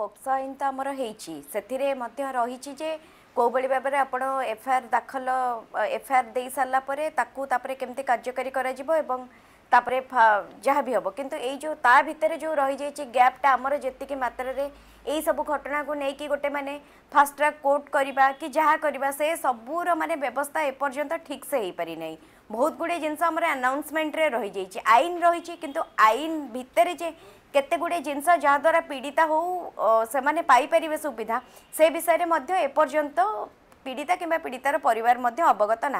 ପୋପ୍ସୋ ଆଇନ ତ ଆମର ହେଇଛି ସେଥିରେ ମଧ୍ୟ ରହିଛି ଯେ କେଉଁଭଳି ଭାବରେ ଆପଣ ଏଫଆଇଆର ଦାଖଲ ଏଫଆଇଆର ଦେଇସାରିଲା ପରେ ତାକୁ ତାପରେ କେମିତି କାର୍ଯ୍ୟକାରୀ କରାଯିବ ଏବଂ तापर जहाँ भी हम कि जो भितर जो रही जाइए गैपटा आमर जी मात्र यही सब घटना को लेकिन गोटे मैंने फास्ट्राक कोर्ट करवा कि जहाँ करवा से सबूर मानने व्यवस्था एपर्तंत ठीक से हो पारिना बहुत गुड़े जिनस आनाउन्समेंट रही जाइए आईन रही कि आईन भितर जे केते गुड़े जिनस जहाद्वारा पीड़िता हो से पारे सुविधा से विषय में পীড়িতা কিংবা পীড়িতার পরিবার মধ্যে অবগত না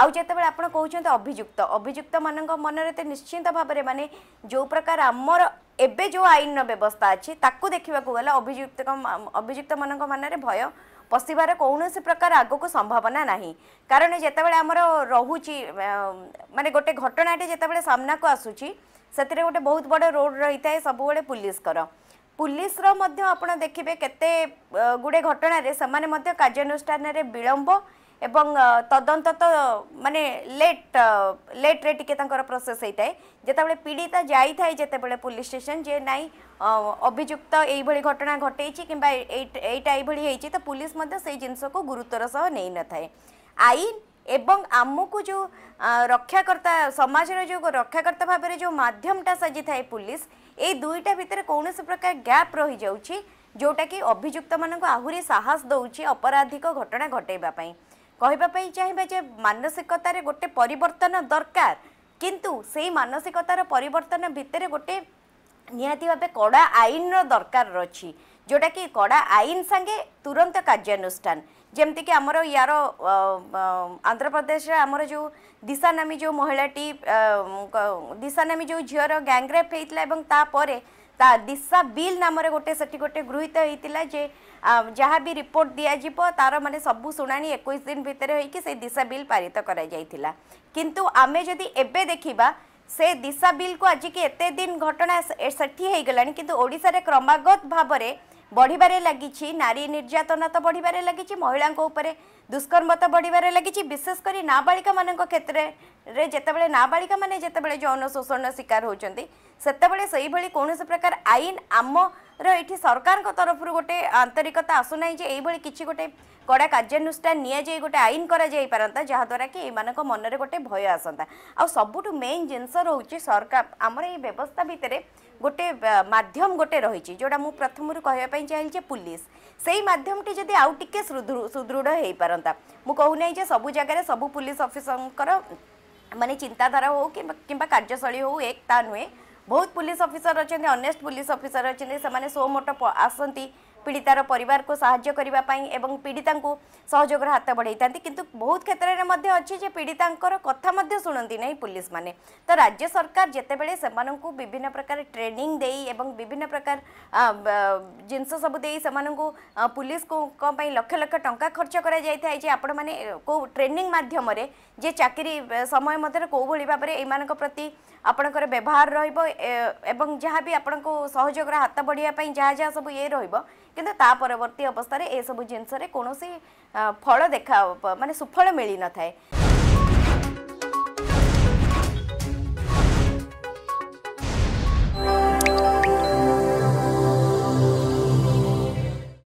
আউ যেতবে আপনার কৌন অভিযুক্ত অভিযুক্ত মানুষ মনরে তো নিশ্চিন্ত ভাবে মানে যে প্রকার আমার এবে যে আইন ব্যবস্থা আছে তাকে দেখা গেলে অভিযুক্ত অভিযুক্ত মান মনরে ভয় ପଶିବାର କୌଣସି ପ୍ରକାର ଆଗକୁ ସମ୍ଭାବନା ନାହିଁ କାରଣ ଯେତେବେଳେ ଆମର ରହୁଛି ମାନେ ଗୋଟେ ଘଟଣାଟି ଯେତେବେଳେ ସାମ୍ନାକୁ ଆସୁଛି ସେଥିରେ ଗୋଟେ ବହୁତ ବଡ଼ ରୋଲ୍ ରହିଥାଏ ସବୁବେଳେ ପୁଲିସ୍ଙ୍କର পুলিশর মধ্যে আপনার দেখবে কেতে গুড়ে ঘটনার সে কার্যানুষ্ঠানের বিলম্ব এবং তদন্ত তো মানে লেট লেট্রে টিকি তাঁর প্রোসেস হয়ে থাকে যেতবে পীড়িতা যাই থাকে যেতবে পুলিশ স্টেশন যে নাই অভিযুক্ত এইভাবে ঘটনা ঘটাইছি কিংবা এইটা এইভাবে হয়েছি তো পুলিশ সেই জিনিসকে গুরুত্বর সহ নেই নথায় আইন ଏବଂ ଆମକୁ ଯେଉଁ ରକ୍ଷାକର୍ତ୍ତା ସମାଜର ଯେଉଁ ରକ୍ଷାକର୍ତ୍ତା ଭାବରେ ଯେଉଁ ମାଧ୍ୟମଟା ସାଜିଥାଏ ପୁଲିସ୍ ଏଇ ଦୁଇଟା ଭିତରେ କୌଣସି ପ୍ରକାର ଗ୍ୟାପ୍ ରହିଯାଉଛି ଯେଉଁଟାକି ଅଭିଯୁକ୍ତମାନଙ୍କୁ ଆହୁରି ସାହସ ଦେଉଛି ଅପରାଧିକ ଘଟଣା ଘଟାଇବା ପାଇଁ କହିବା ପାଇଁ ଚାହିଁବା ଯେ ମାନସିକତାରେ ଗୋଟେ ପରିବର୍ତ୍ତନ ଦରକାର କିନ୍ତୁ ସେଇ ମାନସିକତାର ପରିବର୍ତ୍ତନ ଭିତରେ ଗୋଟେ ନିହାତି ଭାବେ କଡ଼ା ଆଇନର ଦରକାର ଅଛି ଯେଉଁଟାକି କଡ଼ା ଆଇନ ସାଙ୍ଗେ ତୁରନ୍ତ କାର୍ଯ୍ୟାନୁଷ୍ଠାନ ଯେମିତିକି ଆମର ୟାର ଆନ୍ଧ୍ରପ୍ରଦେଶରେ ଆମର ଯେଉଁ ଦିଶା ନାମୀ ଯେଉଁ ମହିଳାଟି ଦିଶା ନାମୀ ଯେଉଁ ଝିଅର ଗ୍ୟାଙ୍ଗରେପ୍ ହେଇଥିଲା ଏବଂ ତାପରେ ତା ଦିଶା ବିଲ୍ ନାମରେ ଗୋଟେ ସେଠି ଗୋଟେ ଗୃହୀତ ହେଇଥିଲା ଯେ ଯାହା ବି ରିପୋର୍ଟ ଦିଆଯିବ ତାର ମାନେ ସବୁ ଶୁଣାଣି ଏକୋଇଶ ଦିନ ଭିତରେ ହୋଇକି ସେ ଦିଶା ବିଲ୍ ପାରିତ କରାଯାଇଥିଲା କିନ୍ତୁ ଆମେ ଯଦି ଏବେ ଦେଖିବା ସେ ଦିଶା ବିଲ୍କୁ ଆଜିକି ଏତେ ଦିନ ଘଟଣା ସେଠି ହେଇଗଲାଣି କିନ୍ତୁ ଓଡ଼ିଶାରେ କ୍ରମାଗତ ଭାବରେ বড়িবারে লাগিছি নারী নির্যাতনা তো বড়িবারে লাগিছি মহিলাঙ্ক উপরে দুষ্কর্ম তো বড়িবারে লাগিছি বিশেষ করে নাবালিকা মানক ক্ষেত্রে যেতবে নাবালিকা মানে যেতবে যৌন শোষণ শিকার হচ্ছেন সেতবে সেইভাবে কৌশি প্রকার আইন আম এটি সরকারক তরফর গোটে আন্তরিকতা আসুনা যে এইভাবে কিছু গোটে কড়া কার্যানুষ্ঠান নিয়ে গোটে আইন করা যাই পারতা যাহাদ্বারা কি এমানক মনরে গোটে ভয় আসন্তা আবুঠু মেইন জিনিস রয়েছে সরকার আমার এই ব্যবস্থা ভিতরে গোটে মাধ্যম গোটে রয়েছে যেটা মু প্রথমর কহা চাহিলি যে পুলিশ সেই মাধ্যমটি যদি আউ টিকে সুদৃঢ় হয়ে পারতা মু কহু নাই যে সবু জায়গায় সবু পুলিশ অফিসরঙ্কর মানে চিন্তাধারা হোক কিংবা কার্যশৈলী হোক এক তা নুহে ବହୁତ ପୁଲିସ ଅଫିସର ଅଛନ୍ତି ଅନେଷ୍ଟ ପୁଲିସ ଅଫିସର ଅଛନ୍ତି ସେମାନେ ସୋ ମୋଟ ଆସନ୍ତି পীড়িতার পরিবারকে সাহায্য করা এবং পীড়িতা সহযোগর হাত বড়াইতে কিন্তু বহু ক্ষেত্রে অছে যে পীড়িতাঙ্কর কথা শুণতি না পুলিশ মানে তো রাজ্য সরকার যেতবে সে বিভিন্ন প্রকার ট্রেনিং দেই এবং বিভিন্ন প্রকার জিনিস সবু দিয়ে সে পুলিশ লক্ষ লক্ষ টঙ্কা খরচ করা যাই যে আপন মানে কেউ ট্রেনিং মাধ্যমে যে চাকরি সময় মধ্যে কোভাবে ভাবে এই প্রতি আপনার ব্যবহার রহব এবং যা বি আপনার সহযোগের হাত বড়াইয়া যা যা সব ইয়ে রহব କିନ୍ତୁ ତା ପରବର୍ତ୍ତୀ ଅବସ୍ଥାରେ ଏସବୁ ଜିନିଷରେ କୌଣସି ଫଳ ଦେଖା ମାନେ ସୁଫଳ ମିଳିନଥାଏ